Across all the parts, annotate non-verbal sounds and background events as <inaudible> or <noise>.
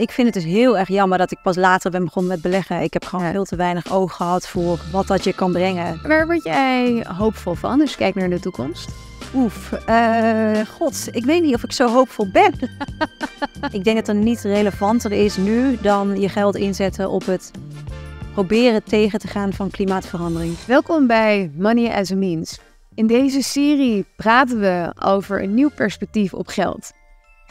Ik vind het dus heel erg jammer dat ik pas later ben begonnen met beleggen. Ik heb gewoon veel te weinig oog gehad voor wat dat je kan brengen. Waar word jij hoopvol van Dus kijk naar de toekomst? Oef, eh, god, ik weet niet of ik zo hoopvol ben. <laughs> ik denk dat er niet relevanter is nu dan je geld inzetten op het proberen tegen te gaan van klimaatverandering. Welkom bij Money as a Means. In deze serie praten we over een nieuw perspectief op geld.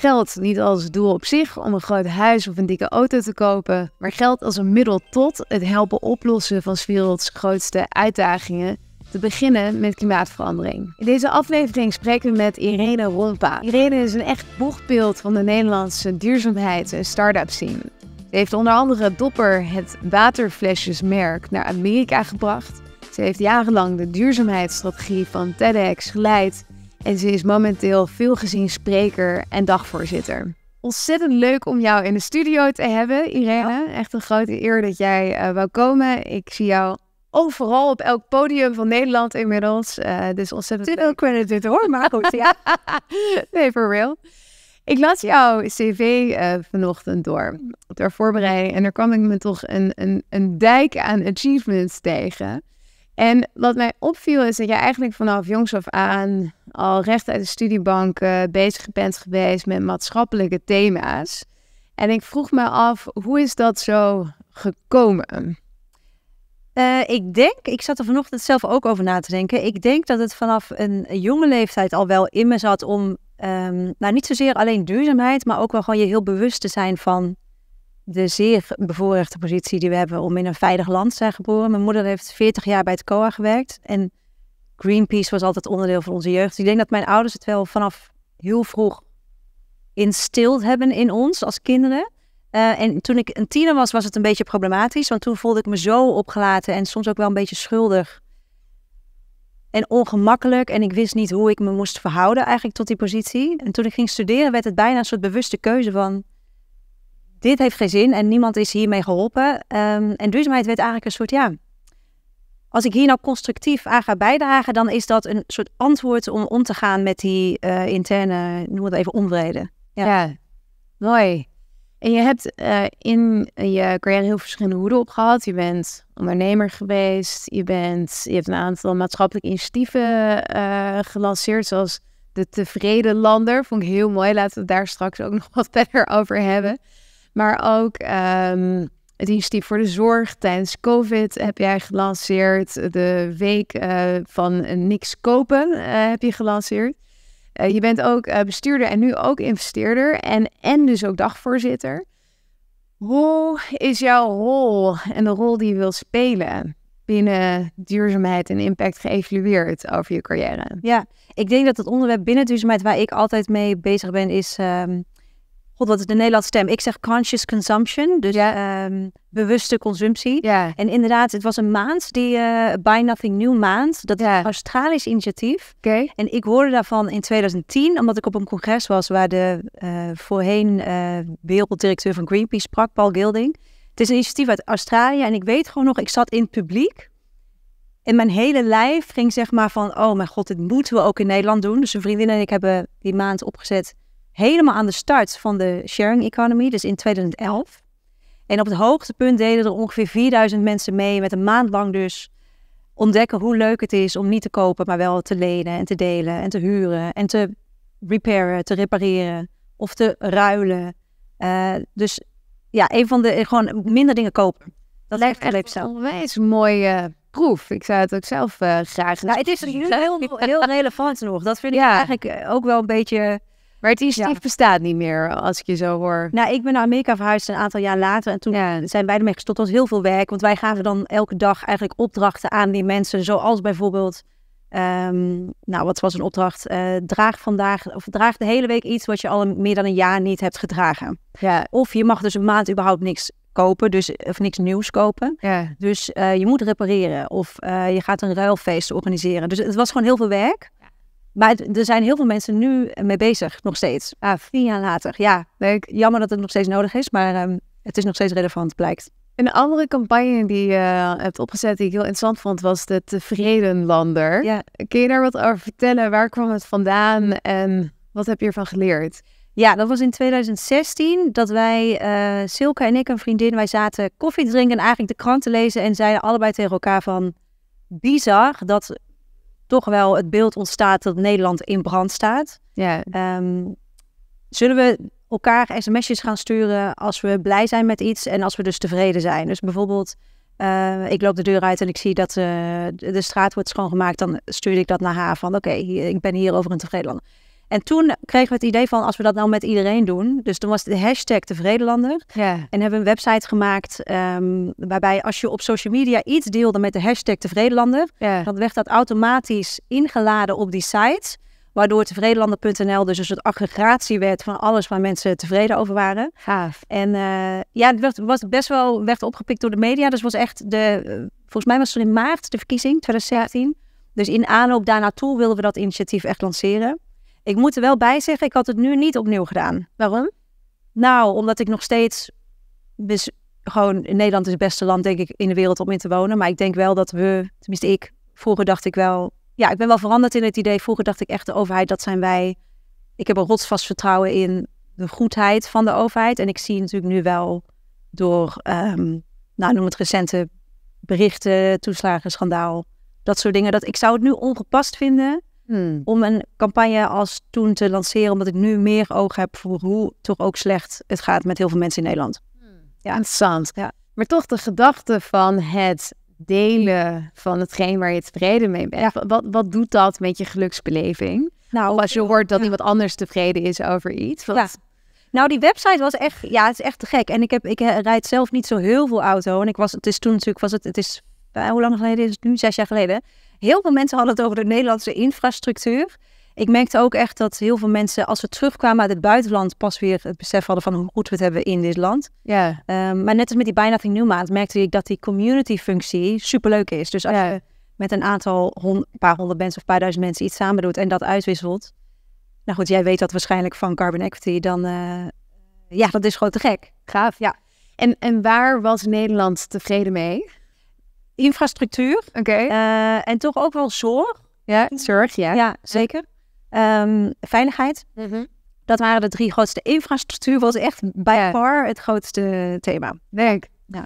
Geld niet als doel op zich om een groot huis of een dikke auto te kopen, maar geld als een middel tot het helpen oplossen van 's werelds grootste uitdagingen te beginnen met klimaatverandering. In deze aflevering spreken we met Irene Rompa. Irene is een echt boegbeeld van de Nederlandse duurzaamheid- en start-up scene. Ze heeft onder andere Dopper, het waterflesjesmerk, naar Amerika gebracht. Ze heeft jarenlang de duurzaamheidsstrategie van TEDx geleid en ze is momenteel veelgezien spreker en dagvoorzitter. Ontzettend leuk om jou in de studio te hebben, Irene. Echt een grote eer dat jij uh, wou komen. Ik zie jou overal op elk podium van Nederland inmiddels. Eh, dus ontzettend. veel credit dit hoor, maar goed. Ja. <laughs> nee, for real. Ik las jouw cv eh, vanochtend door, ter voorbereiding. En daar kwam ik me toch een, een, een dijk aan achievements tegen. En wat mij opviel is dat je eigenlijk vanaf jongs af aan al recht uit de studiebank bezig bent geweest met maatschappelijke thema's. En ik vroeg me af, hoe is dat zo gekomen? Eh, ik denk, ik zat er vanochtend zelf ook over na te denken. Ik denk dat het vanaf een jonge leeftijd al wel in me zat om, ehm, nou niet zozeer alleen duurzaamheid, maar ook wel gewoon je heel bewust te zijn van de zeer bevoorrechte positie die we hebben om in een veilig land te zijn geboren. Mijn moeder heeft 40 jaar bij het COA gewerkt en Greenpeace was altijd onderdeel van onze jeugd. ik denk dat mijn ouders het wel vanaf heel vroeg instild hebben in ons als kinderen. Eh, en toen ik een tiener was, was het een beetje problematisch, want toen voelde ik me zo opgelaten en soms ook wel een beetje schuldig en ongemakkelijk. En ik wist niet hoe ik me moest verhouden eigenlijk tot die positie. En toen ik ging studeren, werd het bijna een soort bewuste keuze van dit heeft geen zin en niemand is hiermee geholpen. Um, en duurzaamheid werd eigenlijk een soort, ja, als ik hier nou constructief aan ga bijdragen, dan is dat een soort antwoord om om te gaan met die uh, interne, noem het even, onvrede. Ja. mooi. En je hebt eh, in je carrière heel verschillende hoeden op gehad. Je bent ondernemer geweest, je, bent, je hebt een aantal maatschappelijke initiatieven eh, gelanceerd, zoals de Tevreden Lander. Vond ik heel mooi. Laten we het daar straks ook nog wat <laughs> verder over hebben. Maar ook ehm, het initiatief voor de zorg tijdens COVID heb jij gelanceerd. De week eh, van niks kopen eh, heb je gelanceerd. Eh, je bent ook bestuurder en nu ook investeerder en, en dus ook dagvoorzitter. Hoe is jouw rol en de rol die je wilt spelen binnen duurzaamheid en impact geëvalueerd over je carrière? Ja, ik denk dat het onderwerp binnen duurzaamheid waar ik altijd mee bezig ben is... Ehm, God, wat is de Nederlandse stem. Ik zeg conscious consumption, dus ehm, bewuste consumptie. Ja. En inderdaad, het was een maand, die eh, Buy Nothing New maand. Dat ja. is een Australisch initiatief. Okay. En ik hoorde daarvan in 2010, omdat ik op een congres was waar de eh, voorheen uh, werelddirecteur van Greenpeace sprak, Paul Gilding. Het is een initiatief uit Australië en ik weet gewoon nog, ik zat in het publiek. En mijn hele lijf ging zeg maar van, oh mijn god, dit moeten we ook in Nederland doen. Dus een vriendin en ik hebben die maand opgezet helemaal aan de start van de sharing economy, dus in 2011. En op het hoogtepunt deden er ongeveer 4000 mensen mee met een maand lang dus ontdekken hoe leuk het is om niet te kopen, maar wel te lenen en te delen en te huren en te repairen, te repareren of te ruilen. Eh, dus ja, een van de gewoon minder dingen kopen. Dat lijkt echt een onwijs mooie eh, proef. Ik zou het ook zelf eh, graag. Nou, het is dus nu heel, heel relevant nog. Dat vind ik eigenlijk ook wel een beetje maar het initiatief bestaat niet meer, als ik je zo hoor. Nou, ik ben naar Amerika verhuisd een aantal jaar later. En toen zijn wij de gestopt. Dat was heel veel werk. Want wij gaven dan elke dag eigenlijk opdrachten aan die mensen. Zoals bijvoorbeeld, ehm, nou, wat was een opdracht? Eh, draag vandaag, of draag de hele week iets wat je al meer dan een jaar niet hebt gedragen. Ja. Of je mag dus een maand überhaupt niks kopen, dus, of niks nieuws kopen. Ja. Dus eh, je moet repareren. Of eh, je gaat een ruilfeest organiseren. Dus het was gewoon heel veel werk. Maar er zijn heel veel mensen nu mee bezig, nog steeds. Ah, vier jaar later. Ja, ik, jammer dat het nog steeds nodig is, maar ehm, het is nog steeds relevant, blijkt. Een andere campagne die je eh, hebt opgezet die ik heel interessant vond, was de Tevredenlander. Ja. Kun je daar wat over vertellen? Waar kwam het vandaan en wat heb je ervan geleerd? Ja, dat was in 2016 dat wij, eh, Silke en ik, een vriendin, wij zaten koffie drinken en eigenlijk de krant te lezen en zeiden allebei tegen elkaar van bizar dat toch wel het beeld ontstaat dat Nederland in brand staat. Ja. Ehm, zullen we elkaar sms'jes gaan sturen als we blij zijn met iets en als we dus tevreden zijn? Dus bijvoorbeeld, eh, ik loop de deur uit en ik zie dat eh, de straat wordt schoongemaakt, dan stuur ik dat naar haar van oké, ik ben hier over een tevreden en toen kregen we het idee van als we dat nou met iedereen doen. Dus toen was de hashtag Tevredenlander. Ja. En hebben we een website gemaakt ehm, waarbij als je op social media iets deelde met de hashtag Tevredenlander. Dan werd dat automatisch ingeladen op die site. Waardoor tevredenlander.nl dus een soort aggregatie werd van alles waar mensen tevreden over waren. Gaaf. En eh, ja, het werd, was best wel werd opgepikt door de media. Dus was echt de, volgens mij was het in maart de verkiezing, 2017. Dus in aanloop daarnaartoe wilden we dat initiatief echt lanceren. Ik moet er wel bij zeggen, ik had het nu niet opnieuw gedaan. Waarom? Nou, omdat ik nog steeds. Dus gewoon, Nederland is het beste land, denk ik, in de wereld om in te wonen. Maar ik denk wel dat we, tenminste ik, vroeger dacht ik wel. Ja, ik ben wel veranderd in het idee. Vroeger dacht ik echt, de overheid, dat zijn wij. Ik heb een rotsvast vertrouwen in de goedheid van de overheid. En ik zie natuurlijk nu wel door, ehm, nou noem het recente berichten, toeslagenschandaal, dat soort dingen. Dat ik zou het nu ongepast vinden Hmm. Om een campagne als toen te lanceren, omdat ik nu meer oog heb voor hoe toch ook slecht het gaat met heel veel mensen in Nederland. Hmm. Ja. Interessant. Ja. Maar toch de gedachte van het delen van hetgeen waar je tevreden mee bent. Wat, wat doet dat met je geluksbeleving? Nou, als je hoort dat iemand anders tevreden is over iets. Nou, die website was echt, ja, het is echt te gek. En ik, heb, ik eh, rijd zelf niet zo heel veel auto. En ik was, het is toen natuurlijk, was het, het is, eh, hoe lang geleden is het nu? Zes jaar geleden Heel veel mensen hadden het over de Nederlandse infrastructuur. Ik merkte ook echt dat heel veel mensen, als ze terugkwamen uit het buitenland, pas weer het besef hadden van hoe goed we het hebben in dit land. Ja. Ehm, maar net als met die bijna Nothing New maand merkte ik dat die community functie superleuk is. Dus als je met een aantal hond, paar honderd mensen of paar duizend mensen iets samen doet en dat uitwisselt. Nou goed, jij weet dat waarschijnlijk van Carbon Equity, dan uh, ja, dat is gewoon te gek. Gaaf. Ja. En, en waar was Nederland tevreden mee? infrastructuur. Oké. Eh, en toch ook wel zorg. Ja, zorg, ja. Ja, zeker. Ehm, veiligheid. Mhm. Dat waren de drie grootste. Infrastructuur was echt by far het grootste thema. Denk. Ja.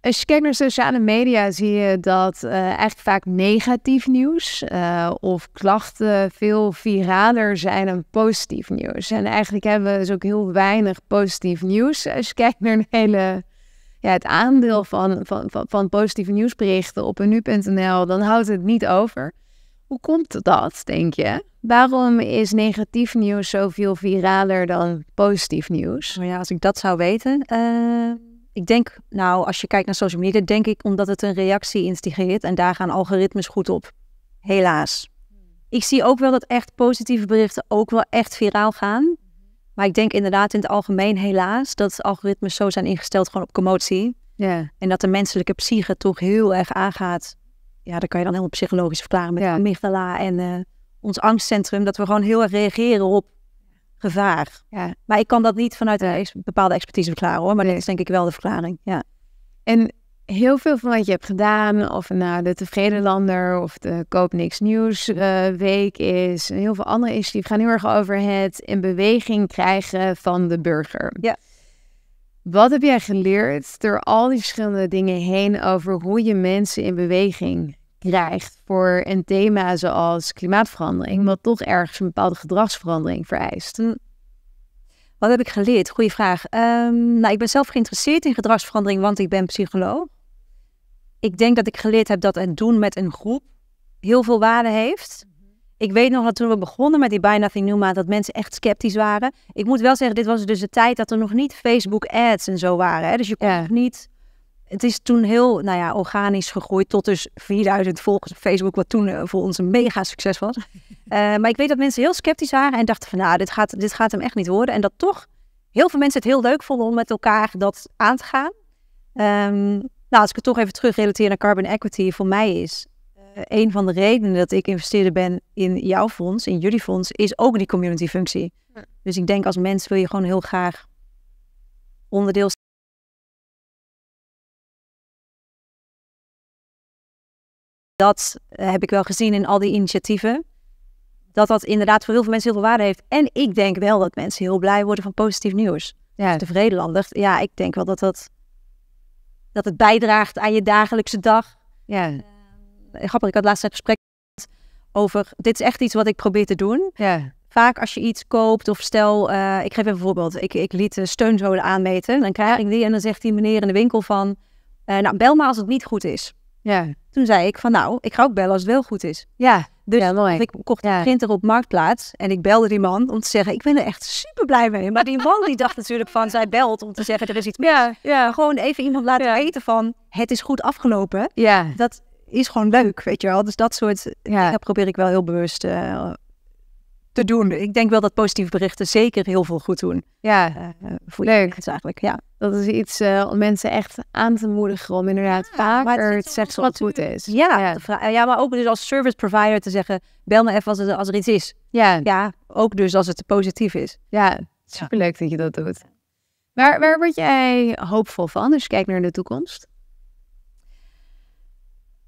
Als je kijkt naar sociale media, zie je dat uh, eigenlijk vaak negatief nieuws eh, of klachten veel viraler zijn dan positief nieuws. En eigenlijk hebben we dus ook heel weinig positief nieuws als je kijkt naar de hele ja, het aandeel van, van, van, van positieve nieuwsberichten op nu.nl, dan houdt het niet over. Hoe komt dat, denk je? Waarom is negatief nieuws zoveel viraler dan positief nieuws? Nou ja, als ik dat zou weten. Eh, ik denk, nou, als je kijkt naar social media, denk ik omdat het een reactie instigeert en daar gaan algoritmes goed op. Helaas. Ik zie ook wel dat echt positieve berichten ook wel echt viraal gaan. Maar ik denk inderdaad in het algemeen helaas dat algoritmes zo zijn ingesteld gewoon op commotie. Ja. En dat de menselijke psyche toch heel erg aangaat. Ja, dat kan je dan helemaal psychologisch verklaren met ja. amygdala en eh, ons angstcentrum. Dat we gewoon heel erg reageren op gevaar. Ja. Maar ik kan dat niet vanuit een bepaalde expertise verklaren hoor. Maar dat is denk ik wel de verklaring. Ja. En heel veel van wat je hebt gedaan, of nou de tevredenlander, of de Koop Niks Nieuws eh, Week is, en heel veel andere initiatieven gaan heel erg over het in beweging krijgen van de burger. Ja. Wat heb jij geleerd door al die verschillende dingen heen over hoe je mensen in beweging krijgt voor een thema zoals klimaatverandering, mm. wat toch ergens een bepaalde gedragsverandering vereist? Mm. Wat heb ik geleerd? Goeie vraag. Ehm, nou, ik ben zelf geïnteresseerd in gedragsverandering, want ik ben psycholoog ik denk dat ik geleerd heb dat het doen met een groep heel veel waarde heeft. Mhm. Ik weet nog dat toen we begonnen met die Buy Nothing New maat, dat mensen echt sceptisch waren. Ik moet wel zeggen, dit was dus de tijd dat er nog niet Facebook ads en zo waren. Hè? Dus je kon ja. niet... Het is toen heel, nou ja, organisch gegroeid tot dus 4000 volgers op Facebook, wat toen eh, voor ons een mega succes was. <laughs> Eh, maar ik weet dat mensen heel sceptisch waren en dachten van, nou, dit gaat, dit gaat hem echt niet worden. En dat toch heel veel mensen het heel leuk vonden om met elkaar dat aan te gaan. Um, nou, als ik het toch even terug relateer naar carbon equity, voor mij is eh, een van de redenen dat ik investeerder ben in jouw fonds, in jullie fonds, is ook die community functie. Dus ik denk als mens wil je gewoon heel graag onderdeel zijn. Dat eh, heb ik wel gezien in al die initiatieven. Dat dat inderdaad voor heel veel mensen heel veel waarde heeft. En ik denk wel dat mensen heel blij worden van positief nieuws. Ja. ja, ik denk wel dat dat dat het bijdraagt aan je dagelijkse dag. Ja. Ehm, grappig, ik had laatst een gesprek over, dit is echt iets wat ik probeer te doen. Ja. Vaak als je iets koopt of stel, eh, ik geef even een voorbeeld. Ik, ik liet steunzolen aanmeten, dan krijg ik die en dan zegt die meneer in de winkel van, eh, nou bel me als het niet goed is. Ja. Toen zei ik van nou, ik ga ook bellen als het wel goed is. Ja, dus ik kocht ja. een printer op Marktplaats en ik belde die man om te zeggen, ik ben er echt super blij mee. Maar die man die dacht natuurlijk van, zij belt om te zeggen, er is iets mis. Ja, ja. Gewoon even iemand laten weten van, het is goed afgelopen. Ja. Dat is gewoon leuk, weet je wel. Dus dat soort ja. probeer ik wel heel bewust eh, te doen. Ik denk wel dat positieve berichten zeker heel veel goed doen. Ja, uh, voor leuk. eigenlijk, ja. Dat is iets eh, om mensen echt aan te moedigen om inderdaad vaak vaker het, het seks goed is. Ja, ja. maar ook dus als service provider te zeggen, bel me even als, het, als er iets is. Ja. ja, ook dus als het positief is. Ja, superleuk dat je dat doet. Waar, waar word jij hoopvol van Dus je kijkt naar de toekomst?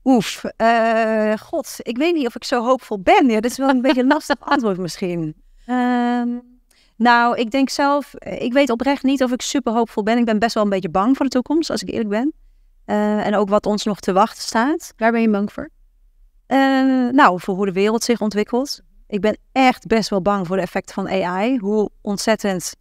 Oef, eh, god, ik weet niet of ik zo hoopvol ben. Ja, dat is wel een beetje een lastig <laughs> antwoord misschien. Ehm, nou, ik denk zelf, eh, ik weet oprecht niet of ik super hoopvol ben. Ik ben best wel een beetje bang voor de toekomst, als ik eerlijk ben. Eh, en ook wat ons nog te wachten staat. Waar ben je bang voor? Eh, nou, voor hoe de wereld zich ontwikkelt. Ik ben echt best wel bang voor de effecten van AI. Hoe ontzettend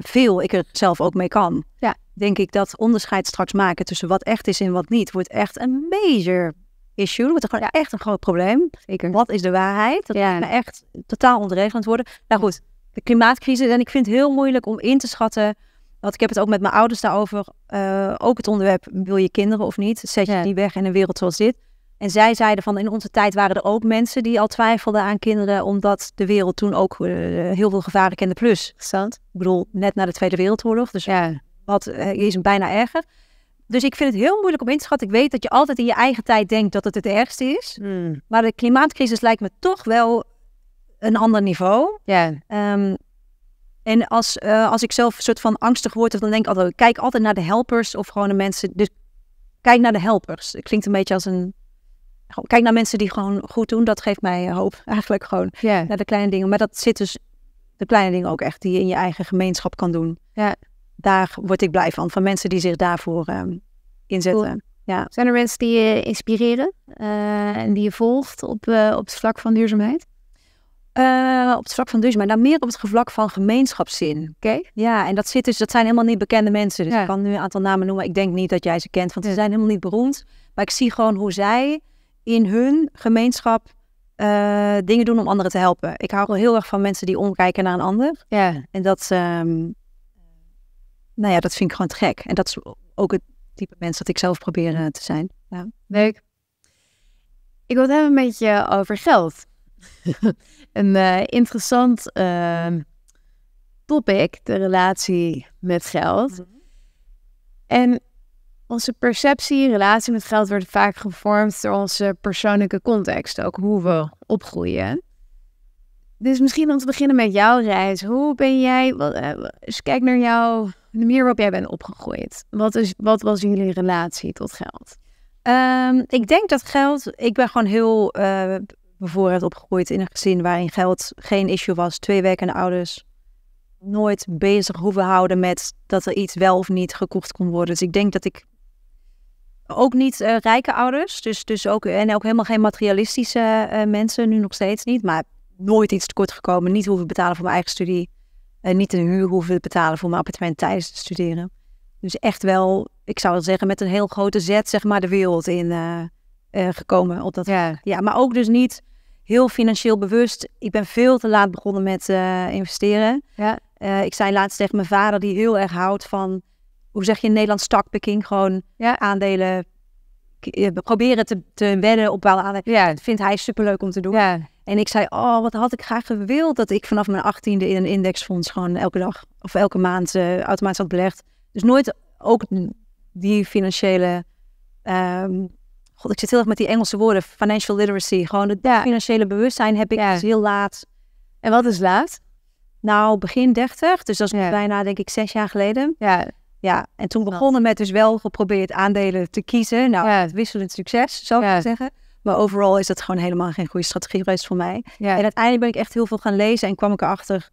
veel ik er zelf ook mee kan. Ja. Denk ik dat onderscheid straks maken tussen wat echt is en wat niet, wordt echt een major issue. Dat wordt gewoon ja. echt een groot probleem. Zeker. Wat is de waarheid? Dat ja. echt totaal ontregelend worden. Nou goed, de klimaatcrisis. En ik vind het heel moeilijk om in te schatten. Want ik heb het ook met mijn ouders daarover. Eh, ook het onderwerp: wil je kinderen of niet? Zet je ja. die weg in een wereld zoals dit? En zij zeiden van in onze tijd waren er ook mensen die al twijfelden aan kinderen, omdat de wereld toen ook eh, heel veel gevaren kende. Plus, Interessant. ik bedoel, net na de Tweede Wereldoorlog, dus ja. wat eh, is bijna erger. Dus ik vind het heel moeilijk om in te schatten. Ik weet dat je altijd in je eigen tijd denkt dat het het ergste is. Hmm. Maar de klimaatcrisis lijkt me toch wel een ander niveau. Ja. Ehm, en als, eh, als ik zelf een soort van angstig word, dan denk ik altijd, kijk altijd naar de helpers of gewoon de mensen. Dus kijk naar de helpers. Het klinkt een beetje als een. Kijk naar mensen die gewoon goed doen. Dat geeft mij eh, hoop <laughs> eigenlijk gewoon. Naar de kleine dingen. Maar dat zit dus de kleine dingen ook echt die je in je eigen gemeenschap kan doen. Ja. Daar word ik blij van. Van mensen die zich daarvoor ehm, inzetten. Ja. Zijn er mensen die je inspireren eh, en die je volgt op, op het vlak van duurzaamheid? Eh, op het vlak van dus, maar dan meer op het vlak van gemeenschapszin. Oké. Ja, en dat, zit dus, dat zijn helemaal niet bekende mensen. Dus ik kan nu een aantal namen noemen. Ik denk niet dat jij ze kent, want ze zijn helemaal niet beroemd. Maar ik zie gewoon hoe zij in hun gemeenschap eh, dingen doen om anderen te helpen. Ik hou wel heel erg van mensen die omkijken naar een ander. Ja. En dat, ehm, nou ja, dat vind ik gewoon te gek. En dat is ook het type mensen dat ik zelf probeer eh, te zijn. Ja. Leuk. Ik wil het hebben met je over geld. <laughs> een eh, interessant ehm, topic, de relatie met geld. Mhm. En onze perceptie, relatie met geld wordt vaak gevormd door onze persoonlijke context, ook hoe we opgroeien. Dus misschien om te beginnen met jouw reis. Hoe ben jij, wat, eens eh, kijk naar jou, de manier waarop jij bent opgegroeid. Wat, is, wat was jullie relatie tot geld? Ehm, ik denk dat geld, ik ben gewoon heel eh, bijvoorbeeld opgegroeid in een gezin waarin geld geen issue was, twee werkende ouders, nooit bezig hoeven houden met dat er iets wel of niet gekocht kon worden. Dus ik denk dat ik ook niet eh, rijke ouders, dus, dus ook, en ook helemaal geen materialistische eh, mensen, nu nog steeds niet, maar nooit iets tekort gekomen, niet hoeven betalen voor mijn eigen studie, uh, niet een huur hoeven betalen voor mijn appartement tijdens het studeren. Dus echt wel, ik zou wel zeggen, met een heel grote zet, zeg maar, de wereld in eh, gekomen op dat. Ja. ja, maar ook dus niet heel financieel bewust. Ik ben veel te laat begonnen met eh, investeren. Ja. Eh, ik zei laatst tegen mijn vader, die heel erg houdt van, hoe zeg je in Nederland, stockpicking, gewoon ja. aandelen. Eh, proberen te, te wedden op bepaalde aandelen. Ja. Dat vindt hij superleuk om te doen. Ja. En ik zei, oh, wat had ik graag gewild dat ik vanaf mijn achttiende in een indexfonds gewoon elke dag of elke maand automatisch had belegd. Dus nooit ook die financiële ehm, God, ik zit heel erg met die Engelse woorden. Financial literacy. Gewoon het financiële bewustzijn heb ik dus heel laat. En wat is laat? Nou, begin 30. Dus dat is bijna, denk ik, zes jaar geleden. Ja. Ja, en toen begonnen met dus wel geprobeerd aandelen te kiezen. Nou, het wisselend succes, zou ik zeggen. Maar overal is dat gewoon helemaal geen goede strategie geweest voor mij. En uiteindelijk ben ik echt heel veel gaan lezen en kwam ik erachter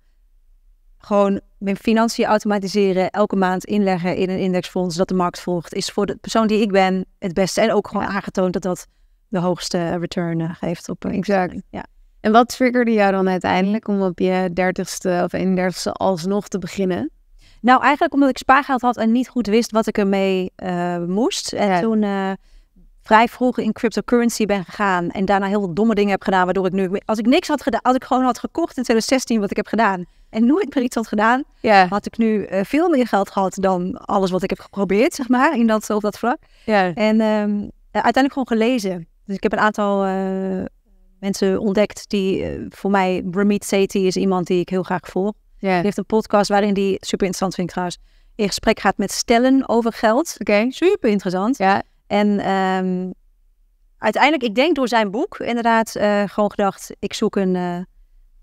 gewoon mijn financiën automatiseren, elke maand inleggen in een indexfonds dat de markt volgt, is voor de persoon die ik ben het beste. En ook gewoon aangetoond dat dat de hoogste return eh, geeft op. Eh, exact. Ja. En wat triggerde jou dan uiteindelijk om op je 30ste of 31ste alsnog te beginnen? Nou, eigenlijk omdat ik spaargeld had en niet goed wist wat ik ermee uh, moest. En toen vrij vroeg in cryptocurrency ben gegaan en daarna heel veel domme dingen heb gedaan, waardoor ik nu, als ik niks had gedaan, als ik gewoon had gekocht in 2016 wat ik heb gedaan en nooit meer iets had gedaan, had ik nu eh, veel meer geld gehad dan alles wat ik heb geprobeerd, zeg maar, in dat, op dat vlak. Yeah. En ehm, uiteindelijk gewoon gelezen. Dus ik heb een aantal eh, mensen ontdekt die eh, voor mij, Ramit Sethi is iemand die ik heel graag volg. Die heeft een podcast waarin die, super interessant vind ik trouwens, in gesprek gaat met stellen over geld. Oké. Super interessant. Ja. En ehm, uiteindelijk, ik denk door zijn boek inderdaad eh, gewoon gedacht, ik zoek een, eh,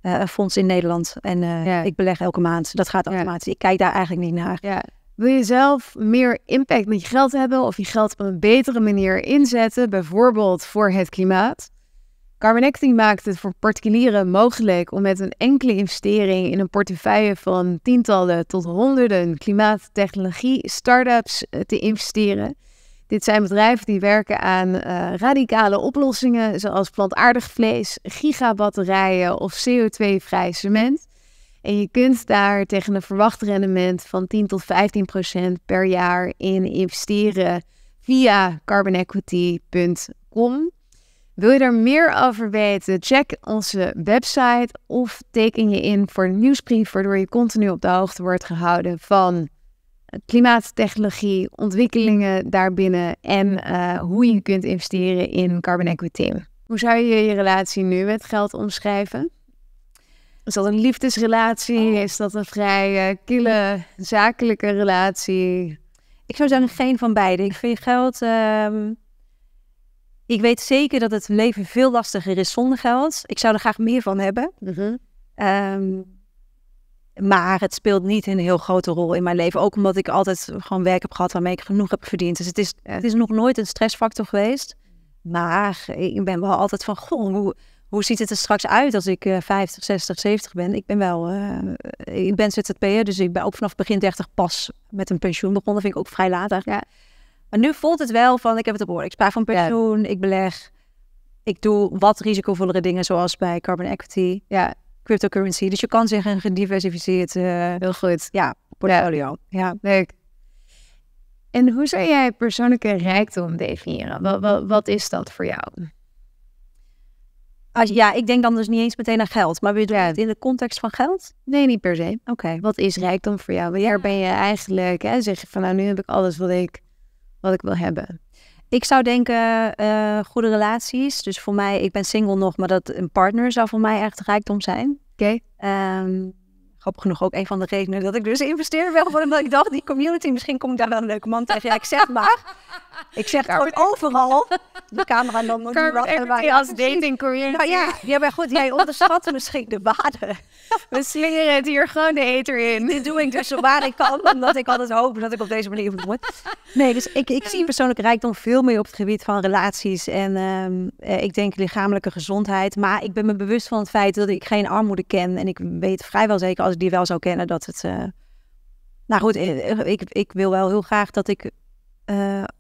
eh, fonds in Nederland en ik beleg elke maand. Dat gaat automatisch. Ik kijk daar eigenlijk niet naar. Ja. Wil je zelf meer impact met je geld hebben of je geld op een betere manier inzetten, bijvoorbeeld voor het klimaat? Carbonecting maakt het voor particulieren mogelijk om met een enkele investering in een portefeuille van tientallen tot honderden klimaattechnologie-startups te investeren dit zijn bedrijven die werken aan eh, radicale oplossingen, zoals plantaardig vlees, gigabatterijen of CO2-vrij cement. En je kunt daar tegen een verwacht rendement van 10 tot 15 procent per jaar in investeren via carbonequity.com. Wil je er meer over weten? Check onze website of teken je in voor een nieuwsbrief, waardoor je continu op de hoogte wordt gehouden van klimaattechnologie, ontwikkelingen daarbinnen en eh, hoe je kunt investeren in carbon equity. Hoe zou je je relatie nu met geld omschrijven? Is dat een liefdesrelatie? Oh. Is dat een vrij kille zakelijke relatie? Ik zou zeggen geen van beide. Ik vind geld. Ehm, ik weet zeker dat het leven veel lastiger is zonder geld. Ik zou er graag meer van hebben. Mhm. Ehm, maar het speelt niet een heel grote rol in mijn leven. Ook omdat ik altijd gewoon werk heb gehad waarmee ik genoeg heb verdiend. Dus het is, het is nog nooit een stressfactor geweest. Maar ik ben wel altijd van, goh, hoe, hoe ziet het er straks uit als ik 50, 60, 70 ben? Ik ben wel, uh, ik ben ZZP'er, dus ik ben ook vanaf begin 30 pas met een pensioen begonnen. Vind ik ook vrij laat Ja. Maar nu voelt het wel van, ik heb het op orde. Ik spaar van pensioen, ik beleg. Ik doe wat risicovollere dingen, zoals bij carbon equity. Ja cryptocurrency. Dus je kan zeggen een gediversifieerd eh, Heel goed. Ja, portfolio. Ja. Leuk. En hoe zou jij persoonlijke rijkdom definiëren? Wat, wat, is dat voor jou? ja, ik denk dan dus niet eens meteen aan geld. Maar bedoel je het in de context van geld? Nee, niet per se. Oké. Wat is rijkdom voor jou? Waar ben je eigenlijk, hè, zeg je van nou, nu heb ik alles wat ik, wat ik wil hebben. Ik zou denken eh, goede relaties. Dus voor mij, ik ben single nog, maar dat een partner zou voor mij echt rijkdom zijn. Oké. Okay. Ehm, grappig genoeg ook een van de redenen dat ik dus investeer wel voor Omdat ik dacht, die community, misschien kom ik daar wel een leuke man tegen. Ja, ik zeg maar. Ik zeg gewoon overal. De camera en dan moet je als ja, dating Nou ja, ja, maar goed, jij onderschat misschien de waarde. We slingeren het hier gewoon de eter in. Dit doe ik dus zo waar ik kan, omdat ik altijd hoop dat ik op deze manier moet. Nee, dus ik, ik zie persoonlijk rijkdom veel meer op het gebied van relaties en ehm, eh, ik denk lichamelijke gezondheid. Maar ik ben me bewust van het feit dat ik geen armoede ken. En ik weet vrijwel zeker als die wel zou kennen, dat het... Eh, nou goed, eh, eh, ik, ik wil wel heel graag dat ik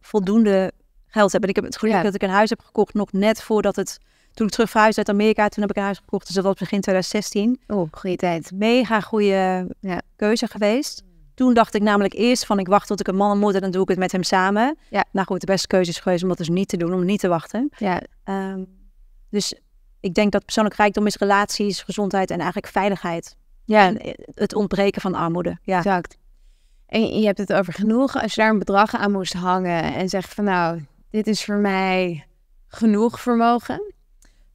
voldoende geld heb. En ik heb het geluk dat ik een huis heb gekocht nog net voordat het... Toen ik terug verhuisde uit Amerika, toen heb ik een huis gekocht. Dus dat was begin 2016. Oh, goede tijd. Mega goede ja. keuze geweest. Toen dacht ik namelijk eerst van ik wacht tot ik een man en en dan doe ik het met hem samen. Ja. Nou goed, de beste keuze is geweest om dat dus niet te doen, om niet te wachten. Ja. Ehm, dus ik denk dat persoonlijk rijkdom is relaties, gezondheid en eigenlijk veiligheid. Ja, eh, het ontbreken van armoede. Ja. Exact. En je hebt het over genoegen. Als je daar een bedrag aan moest hangen en zegt van nou, dit is voor mij genoeg vermogen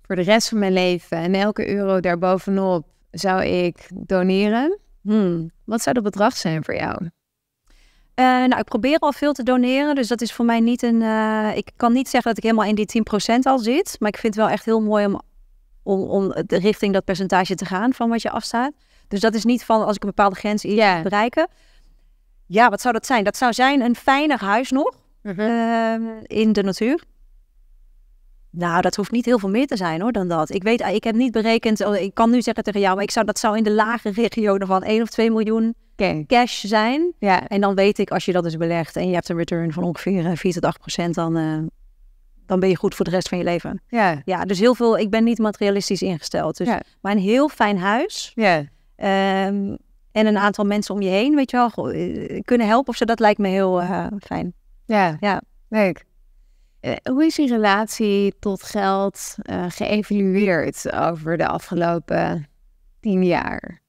voor de rest van mijn leven. En elke euro daarbovenop zou ik doneren. Hmm. Wat zou dat bedrag zijn voor jou? Eh, nou, ik probeer al veel te doneren, dus dat is voor mij niet een... Eh, ik kan niet zeggen dat ik helemaal in die 10% al zit, maar ik vind het wel echt heel mooi om om, om richting dat percentage te gaan van wat je afstaat. Dus dat is niet van als ik een bepaalde grens iets yeah. bereiken. Ja, wat zou dat zijn? Dat zou zijn een fijner huis nog mhm. ehm, in de natuur. Nou, dat hoeft niet heel veel meer te zijn hoor dan dat. Ik weet, ik heb niet berekend, oh, ik kan nu zeggen tegen jou, maar ik zou, dat zou in de lage regionen van 1 of 2 miljoen cash zijn. Ja. En dan weet ik, als je dat dus belegt en je hebt een return van ongeveer 4 eh, tot 8 procent, dan, eh, dan ben je goed voor de rest van je leven. Ja. Ja, dus heel veel, ik ben niet materialistisch ingesteld. Dus, ja. Maar een heel fijn huis. Ja. Ehm, en een aantal mensen om je heen, weet je wel, eh, kunnen helpen of zo. Dat lijkt me heel eh, fijn. Ja, ja. leuk. Eh, hoe is je relatie tot geld uh, geëvalueerd over de afgelopen tien jaar?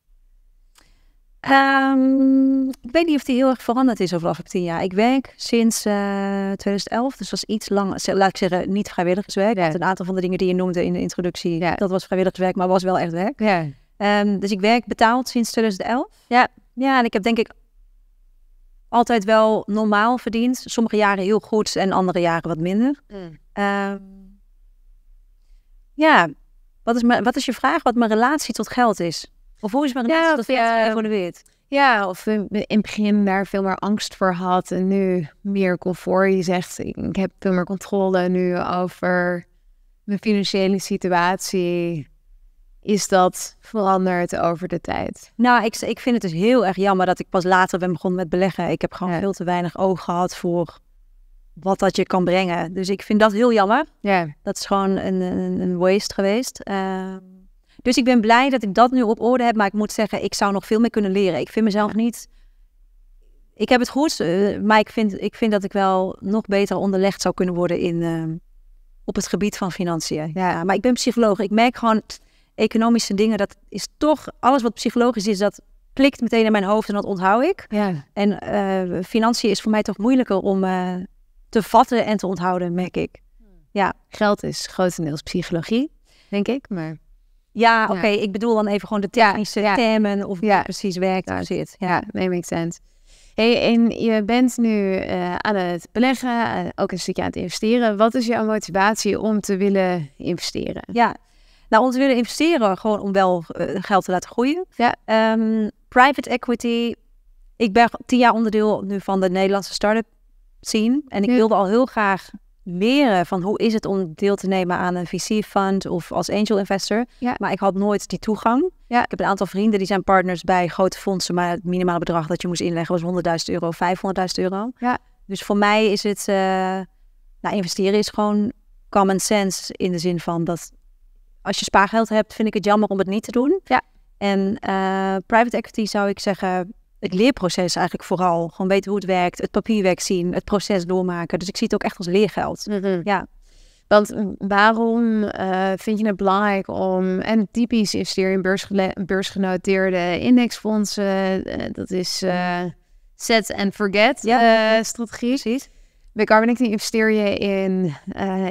Ehm, ik weet niet of die heel erg veranderd is over de afgelopen tien jaar. Ik werk sinds 2011, eh, dus dat is iets lang, laat ik zeggen, niet vrijwilligerswerk. Ja. Een aantal van de dingen die je noemde in de introductie, dat was vrijwilligerswerk, maar was wel echt werk. Ja. Ehm, dus ik werk betaald sinds 2011. Ja. ja, en ik heb denk ik altijd wel normaal verdiend. Sommige jaren heel goed en andere jaren wat minder. Mm. Ehm, ja, wat is, wat is je vraag? Wat mijn relatie tot geld is? Of hoe is maar ja, van de geëvolueerd? Ja, of in het begin daar veel meer angst voor had en nu meer comfort. Je zegt, ik heb veel meer controle nu over mijn financiële situatie. Is dat veranderd over de tijd? Nou, ik, ik vind het dus heel erg jammer dat ik pas later ben begonnen met beleggen. Ik heb gewoon veel te weinig oog gehad voor wat dat je kan brengen. Dus ik vind dat heel jammer. Ja. Dat is gewoon een, een, een waste geweest. Uh dus ik ben blij dat ik dat nu op orde heb. Maar ik moet zeggen, ik zou nog veel meer kunnen leren. Ik vind mezelf niet. Ik heb het goed, eh, maar ik vind, ik vind dat ik wel nog beter onderlegd zou kunnen worden in, ehm, op het gebied van financiën. Ja, maar ik ben psycholoog. Ik merk gewoon economische dingen. Dat is toch alles wat psychologisch is. Dat klikt meteen in mijn hoofd en dat onthoud ik. Ja. En eh, financiën is voor mij toch moeilijker om eh, te vatten en te onthouden, merk ik. Hmm. Ja. Geld is grotendeels psychologie, denk ik. Maar ja, oké, ik bedoel dan even gewoon de technische termen, of het precies werkt daar zit. Ja, nee, makes sense. Hey, en je bent nu eh, aan het beleggen, eh, ook een stukje aan het investeren. Wat is jouw motivatie om te willen investeren? Ja, nou, om te willen investeren, gewoon om wel eh, geld te laten groeien. Ja. Ehm, private equity. Ik ben tien jaar onderdeel nu van de Nederlandse start-up scene. En ik wilde al heel graag leren eh, van hoe is het om deel te nemen aan een VC-fund of als angel investor. Ja. Maar ik had nooit die toegang. Ja. Ik heb een aantal vrienden die zijn partners bij grote fondsen, maar het minimale bedrag dat je moest inleggen was 100.000 euro, 500.000 euro. Ja. Dus voor mij is het, uh, nou investeren is gewoon common sense in de zin van dat als je spaargeld hebt, vind ik het jammer om het niet te doen. Ja. En eh, private equity zou ik zeggen, het leerproces eigenlijk vooral. Gewoon weten hoe het werkt, het papierwerk zien, het proces doormaken. Dus ik zie het ook echt als leergeld. Mm-hmm. Ja. Want waarom eh, vind je het belangrijk om, en typisch is je in beursgenoteerde indexfondsen, eh, dat is uh, set and forget ja, strategie. Precies. Bij investeer je in,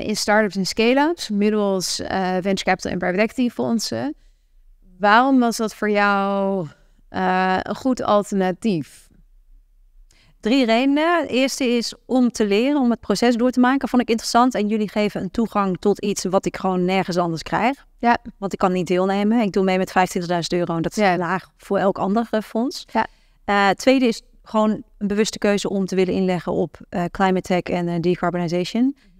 in start-ups en scale-ups, middels venture capital en private equity fondsen. Waarom was dat voor jou eh, een goed alternatief? Drie redenen. De eerste is om te leren, om het proces door te maken. Vond ik interessant. En jullie geven een toegang tot iets wat ik gewoon nergens anders krijg. Ja. Want ik kan niet deelnemen. Ik doe mee met 25.000 euro. En dat is laag voor elk ander eh, fonds. Ja. Eh, tweede is gewoon een bewuste keuze om te willen inleggen op uh, climate tech en decarbonisation. Mhm.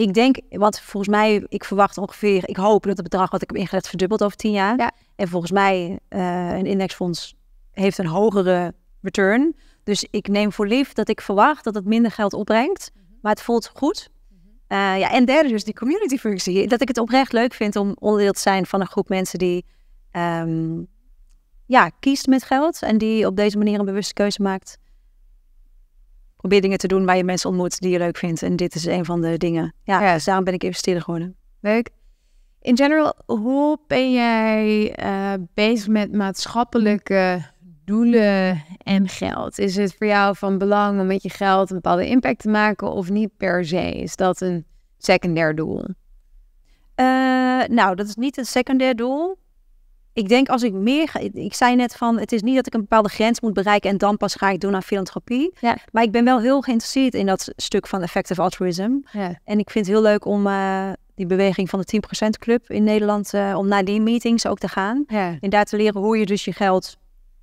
Ik denk, want volgens mij, ik verwacht ongeveer, ik hoop dat het bedrag wat ik heb ingelegd verdubbelt over tien jaar. Ja. En volgens mij, uh, een indexfonds heeft een hogere return. Dus ik neem voor lief dat ik verwacht dat het minder geld opbrengt. Mhm. Maar het voelt goed. Mhm. Eh, ja, en derde dus die community functie. Dat ik het oprecht leuk vind om onderdeel te zijn van een groep mensen die ehm, ja, kiest met geld. En die op deze manier een bewuste keuze maakt probeer dingen te doen waar je mensen ontmoet die je leuk vindt. En dit is een van de dingen. Ja, dus daarom ben ik investeerder geworden. Leuk. In general, hoe ben jij eh, bezig met maatschappelijke doelen en geld? Is het voor jou van belang om met je geld een bepaalde impact te maken of niet per se? Is dat een secundair doel? Eh, nou, dat is niet een secundair doel ik denk als ik meer ga, ik zei net van, het is niet dat ik een bepaalde grens moet bereiken en dan pas ga ik doen aan filantropie. Ja. Maar ik ben wel heel geïnteresseerd in dat stuk van effective altruism. Ja. En ik vind het heel leuk om eh, die beweging van de 10% club in Nederland, eh, om naar die meetings ook te gaan. En daar te leren hoe je dus je geld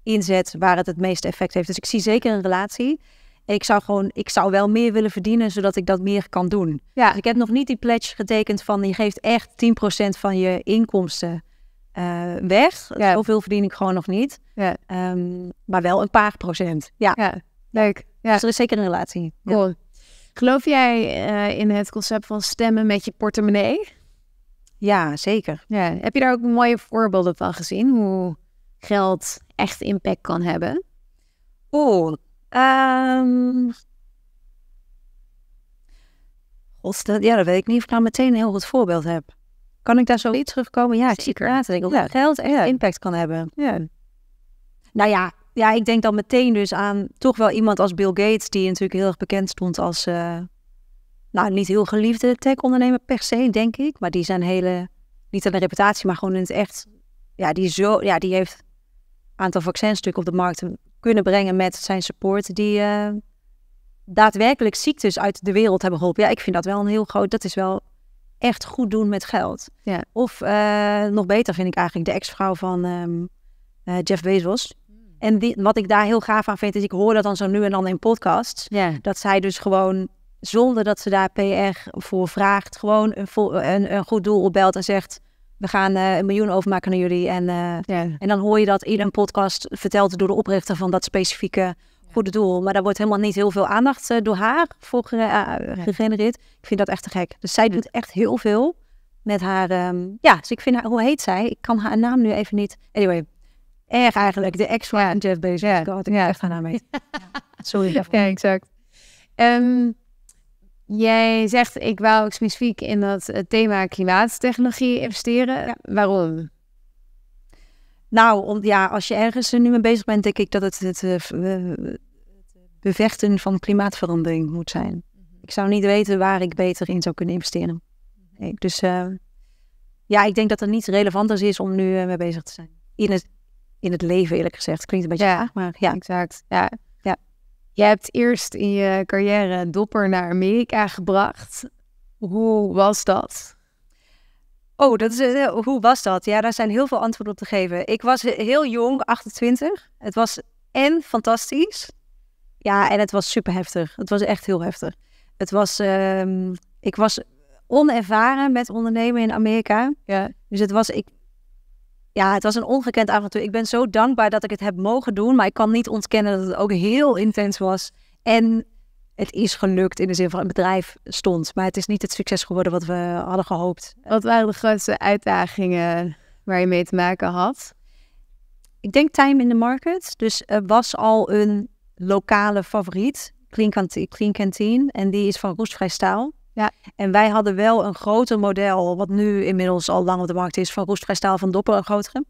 inzet waar het het meeste effect heeft. Dus ik zie zeker een relatie. ik zou gewoon, ik zou wel meer willen verdienen, zodat ik dat meer kan doen. Ja. Dus ik heb nog niet die pledge getekend van je geeft echt 10% van je inkomsten eh, weg. Ja. Zoveel verdien ik gewoon nog niet. Ja. Ehm, maar wel een paar procent. Ja, ja leuk. Ja. Dus er is zeker een relatie. Cool. Geloof jij eh, in het concept van stemmen met je portemonnee? Ja, zeker. Ja. Heb je daar ook mooie voorbeelden van gezien? Hoe geld echt impact kan hebben? Oeh, um... ja, dat weet ik niet of ik nou meteen een heel goed voorbeeld heb. Kan ik daar zo iets terugkomen? Ja, zeker. Ik denk ja. geld echt impact kan hebben. Ja. Nou ja, ja, ik denk dan meteen dus aan toch wel iemand als Bill Gates, die natuurlijk heel erg bekend stond als, eh, nou niet heel geliefde tech-ondernemer per se, denk ik, maar die zijn hele, niet de reputatie, maar gewoon in het echt, ja, die, zo, ja, die heeft een aantal stukken op de markt kunnen brengen met zijn support, die eh, daadwerkelijk ziektes uit de wereld hebben geholpen. Ja, ik vind dat wel een heel groot, dat is wel echt goed doen met geld. Ja. Of eh, nog beter vind ik eigenlijk de ex-vrouw van ehm, eh, Jeff Bezos. Hmm. En die, wat ik daar heel gaaf aan vind, is ik hoor dat dan zo nu en dan in podcasts. Dat zij dus gewoon, zonder dat ze daar PR voor vraagt, gewoon een, een, goed doel opbelt en zegt... We gaan eh, een miljoen overmaken naar jullie. En, ja. en dan hoor je dat in een podcast verteld door de oprichter van dat specifieke goede doel. Maar daar wordt helemaal niet heel veel aandacht eh, door haar voor uh, gegenereerd. Ik vind dat echt te gek. Dus zij doet echt heel veel met haar... Ehm, ja, dus ik vind haar... Hoe heet zij? Ik kan haar naam nu even niet... Anyway, erg eigenlijk. De ex van Jeff Bezos. Ja, God, ik ja. echt haar naam niet. <laughs> Sorry Ja, exact. Ehm, jij zegt, ik wou specifiek in dat eh, thema klimaattechnologie investeren. Waarom? Nou, ja, als je ergens nu mee bezig bent, denk ik dat het het, eh, bevechten van klimaatverandering moet zijn. Mhm. Ik zou niet weten waar ik beter in zou kunnen investeren. Mhm. dus eh, ja, ik denk dat er niets relevanters is om nu eh, mee bezig te zijn. In het, in het leven, eerlijk gezegd. Klinkt een beetje ja, raar, maar ja. Exact, ja. ja. Je hebt eerst in je carrière dopper naar Amerika gebracht. Hoe was dat? Oh, dat is, eh, eh, hoe was dat? Ja, daar zijn heel veel antwoorden op te geven. Ik was heel jong, 28. Het was en fantastisch. Ja, en het was super heftig. Het was echt heel heftig. Het was, ehm, ik was onervaren met ondernemen in Amerika. Ja. Dus het was, ik, ja, het was een ongekend avontuur. Ik ben zo dankbaar dat ik het heb mogen doen, maar ik kan niet ontkennen dat het ook heel intens was. En het is gelukt in de zin van het bedrijf stond. Maar het is niet het succes geworden wat we hadden gehoopt. Wat waren de grootste uitdagingen waar je mee te maken had? Ik denk time in the market. Dus er was al een lokale favoriet, Clean Canteen. Clean en die is van roestvrij staal. Ja. En wij hadden wel een groter model, wat nu inmiddels al lang op de markt is, van roestvrij staal van Doppen, een grotere.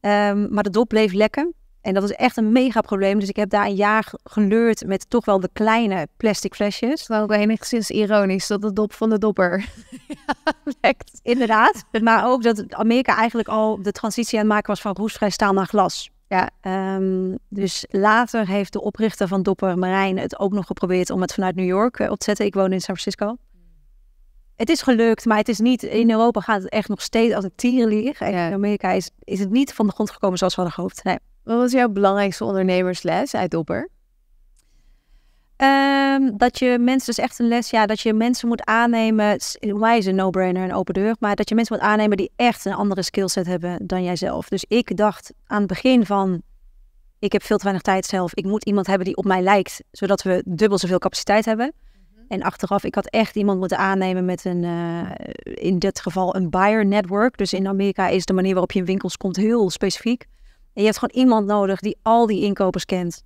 Ehm, maar de dop bleef lekker. En dat is echt een mega probleem. Dus ik heb daar een jaar geleurd met toch wel de kleine plastic flesjes. Wel enigszins ironisch dat de dop van de dopper <laughs> ja, lekt. Inderdaad. Maar ook dat Amerika eigenlijk al de transitie aan het maken was van roestvrij staal naar glas. Ja. Ehm, dus later heeft de oprichter van Dopper, Marijn, het ook nog geprobeerd om het vanuit New York eh, op te zetten. Ik woon in San Francisco. Het is gelukt, maar het is niet. In Europa gaat het echt nog steeds als een tierenlier. En in Amerika is, is het niet van de grond gekomen zoals we hadden gehoopt. Nee. Wat was jouw belangrijkste ondernemersles uit Dopper? Ehm, dat je mensen, dus echt een les, ja, dat je mensen moet aannemen. Wij is een no-brainer en open deur, maar dat je mensen moet aannemen die echt een andere skillset hebben dan jijzelf. Dus ik dacht aan het begin van, ik heb veel te weinig tijd zelf. Ik moet iemand hebben die op mij lijkt, zodat we dubbel zoveel capaciteit hebben. Mhm. En achteraf, ik had echt iemand moeten aannemen met een, eh, in dit geval een buyer network. Dus in Amerika is de manier waarop je in winkels komt heel specifiek. En je hebt gewoon iemand nodig die al die inkopers kent.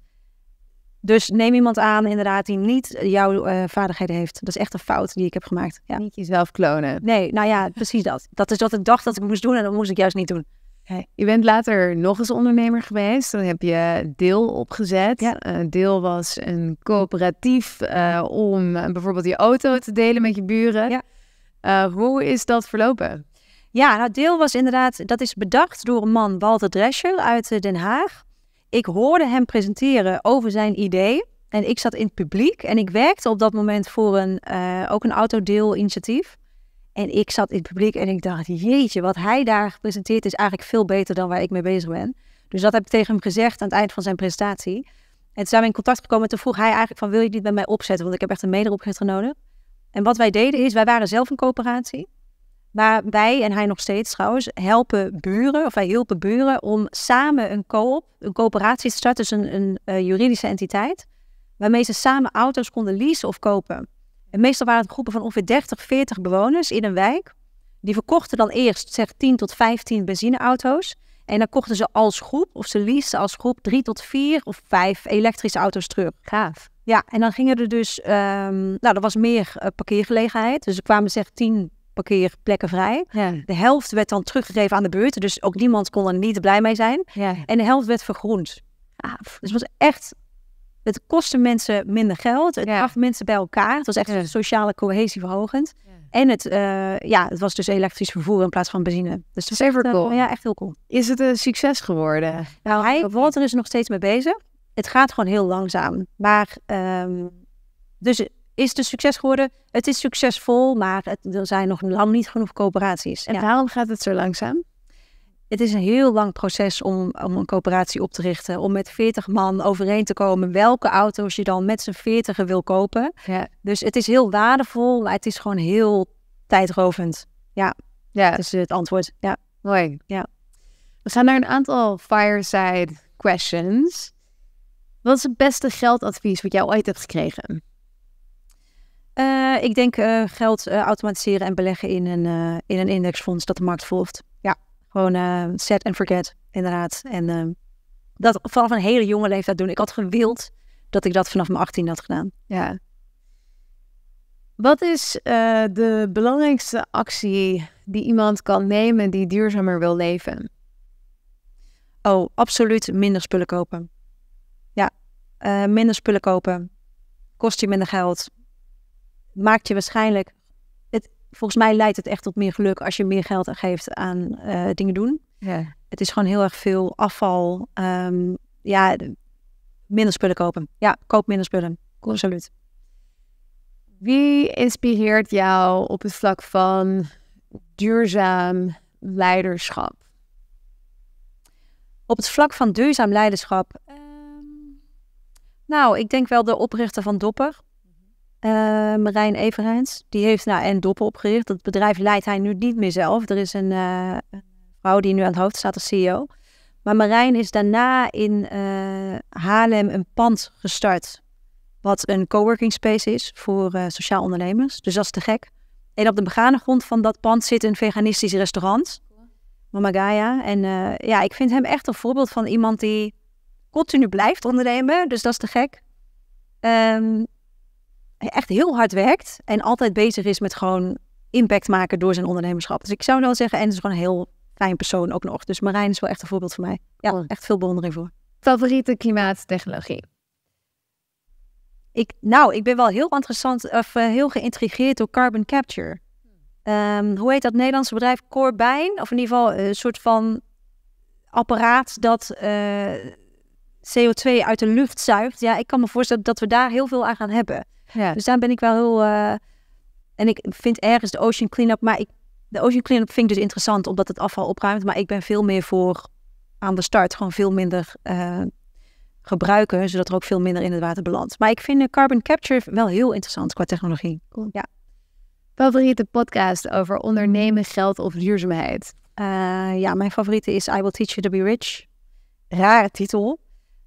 Dus neem iemand aan, inderdaad, die niet jouw eh, vaardigheden heeft. Dat is echt een fout die ik heb gemaakt. Ja. Niet jezelf klonen. Nee, nou ja, precies dat. Dat is wat ik dacht dat ik moest doen en dat moest ik juist niet doen. Hey. Je bent later nog eens ondernemer geweest. Dan heb je Deel opgezet. Ja. Eh, Deel was een coöperatief eh, om bijvoorbeeld je auto te delen met je buren. Ja. hoe is dat verlopen? Ja, nou, deel was inderdaad, dat is bedacht door een man, Walter Drescher uit eh, Den Haag. Ik hoorde hem presenteren over zijn idee. En ik zat in het publiek en ik werkte op dat moment voor een, eh, ook een autodeel-initiatief. En ik zat in het publiek en ik dacht, jeetje, wat hij daar presenteert is eigenlijk veel beter dan waar ik mee bezig ben. Dus dat heb ik tegen hem gezegd aan het eind van zijn presentatie. En toen zijn we in contact gekomen en toen vroeg hij eigenlijk van, wil je dit bij mij opzetten? Want ik heb echt een mede nodig. En wat wij deden is, wij waren zelf een coöperatie. Maar wij en hij nog steeds trouwens helpen buren, of wij helpen buren om samen een koop, een coöperatie te starten, dus een, een eh, juridische entiteit, waarmee ze samen auto's konden leasen of kopen. En meestal waren het groepen van ongeveer 30, 40 bewoners in een wijk. Die verkochten dan eerst zeg 10 tot 15 benzineauto's. En dan kochten ze als groep, of ze leasen als groep, drie tot vier of vijf elektrische auto's terug. Gaaf. Ja, en dan gingen er dus, ehm, nou, er was meer eh, parkeergelegenheid. Dus er kwamen zeg tien parkeerplekken vrij. De helft werd dan teruggegeven aan de buurt. Dus ook niemand kon er niet blij mee zijn. En de helft werd vergroend. Ah, dus het was echt... Het kostte mensen minder geld. Het bracht mensen bij elkaar. Het was echt een sociale cohesie verhogend. En het, eh, ja, het was dus elektrisch vervoer in plaats van benzine. Dus dat is echt, eh, cool. ja, echt heel cool. Is het een succes geworden? Nou, hij, Walter is dus nog steeds mee bezig. Het gaat gewoon heel langzaam. Maar, um, dus is de dus succes geworden. Het is succesvol, maar er zijn nog lang niet genoeg coöperaties. En waarom gaat het zo langzaam? Het is een heel lang proces om, om een coöperatie op te richten. Om met 40 man overeen te komen welke auto's je dan met z'n 40 wil kopen. Ja. Dus het is heel waardevol, maar het is gewoon heel tijdrovend. Ja, ja. dat is het antwoord. Ja. Mooi. Ja. We gaan naar een aantal fireside questions. Wat is het beste geldadvies wat jij ooit hebt gekregen? Eh, ik denk eh, geld eh, automatiseren en beleggen in een, in een indexfonds dat de markt volgt. Ja, gewoon set and forget, inderdaad. En dat vanaf een hele jonge leeftijd doen. Ik had gewild dat ik dat vanaf mijn 18 had gedaan. Ja. Wat is de belangrijkste actie die iemand kan nemen die duurzamer wil leven? Oh, absoluut minder spullen kopen. Ja, minder spullen kopen. Kost je minder geld maakt je waarschijnlijk. Het, volgens mij leidt het echt tot meer geluk als je meer geld geeft aan eh, dingen doen. Ja. Het is gewoon heel erg veel afval. Ehm, ja, minder spullen kopen. Ja, koop minder spullen. Absoluut. Wie inspireert jou op het vlak van duurzaam leiderschap? Op het vlak van duurzaam leiderschap. Ehm, nou, ik denk wel de oprichter van Dopper. Eh, Marijn Everijns. Die heeft nou en Doppel opgericht. Dat bedrijf leidt hij nu niet meer zelf. Er is een eh, vrouw die nu aan het hoofd staat als CEO. Maar Marijn is daarna in uh, Haarlem een pand gestart. Wat een coworking space is voor sociaal ondernemers. Dus dat is te gek. En op de begane grond van dat pand zit een veganistisch restaurant. Mama Gaia. En ja, ik vind hem echt een voorbeeld van iemand die continu blijft ondernemen. Dus dat is te gek. Um, echt heel hard werkt en altijd bezig is met gewoon impact maken door zijn ondernemerschap. Dus ik zou nou zeggen, en het is gewoon een heel fijn persoon ook nog. Dus Marijn is wel echt een voorbeeld voor mij. Ja, echt veel bewondering voor. Favoriete klimaattechnologie? Ik, nou, ik ben wel heel interessant of eh, heel geïntrigeerd door carbon capture. Ehm, hoe heet dat Nederlandse bedrijf? Corbijn? Of in ieder geval eh, een soort van apparaat dat eh, CO2 uit de lucht zuigt. Ja, ik kan me voorstellen dat we daar heel veel aan gaan hebben. Ja. Dus daar ben ik wel heel... Eh, en ik vind ergens de ocean cleanup, maar ik, de ocean cleanup vind ik dus interessant omdat het afval opruimt. Maar ik ben veel meer voor aan de start gewoon veel minder eh, gebruiken, zodat er ook veel minder in het water belandt. Maar ik vind eh, carbon capture wel heel interessant qua technologie. Ja. Favoriete podcast over ondernemen, geld of duurzaamheid? ja, mijn favoriete is I Will Teach You To Be Rich. Rare titel,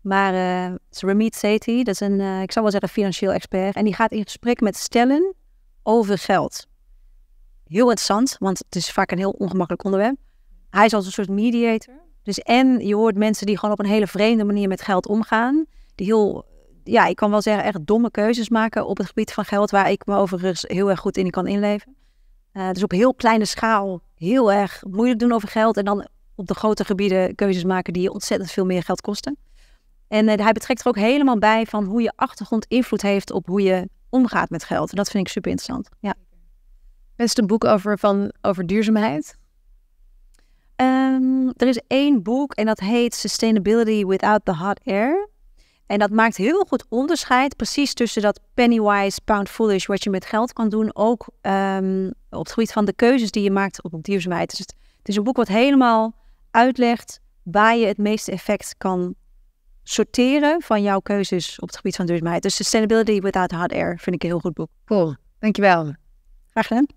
maar uh, Ramit dat is een, eh, ik zou wel zeggen, financieel expert. En die gaat in gesprek met stellen over geld. Heel interessant, want het is vaak een heel ongemakkelijk onderwerp. Hij is als een soort mediator. Dus en je hoort mensen die gewoon op een hele vreemde manier met geld omgaan. Die heel, ja, ik kan wel zeggen, echt domme keuzes maken op het gebied van geld. Waar ik me overigens heel erg goed in kan inleven. Eh, dus op heel kleine schaal heel erg moeilijk doen over geld. En dan op de grote gebieden keuzes maken die je ontzettend veel meer geld kosten. En eh, hij betrekt er ook helemaal bij van hoe je achtergrond invloed heeft op hoe je omgaat met geld. En dat vind ik super interessant. Ja. Best een boek over, van, over duurzaamheid? Ehm, er is één boek en dat heet Sustainability Without the Hot Air. En dat maakt heel goed onderscheid precies tussen dat penny wise pound foolish, wat je met geld kan doen. Ook ehm, op het gebied van de keuzes die je maakt op duurzaamheid. Dus het, het is een boek wat helemaal uitlegt waar je het meeste effect kan sorteren van jouw keuzes op het gebied van duurzaamheid. Dus Sustainability Without hard Air vind ik een heel goed boek. Cool, dankjewel. Graag gedaan.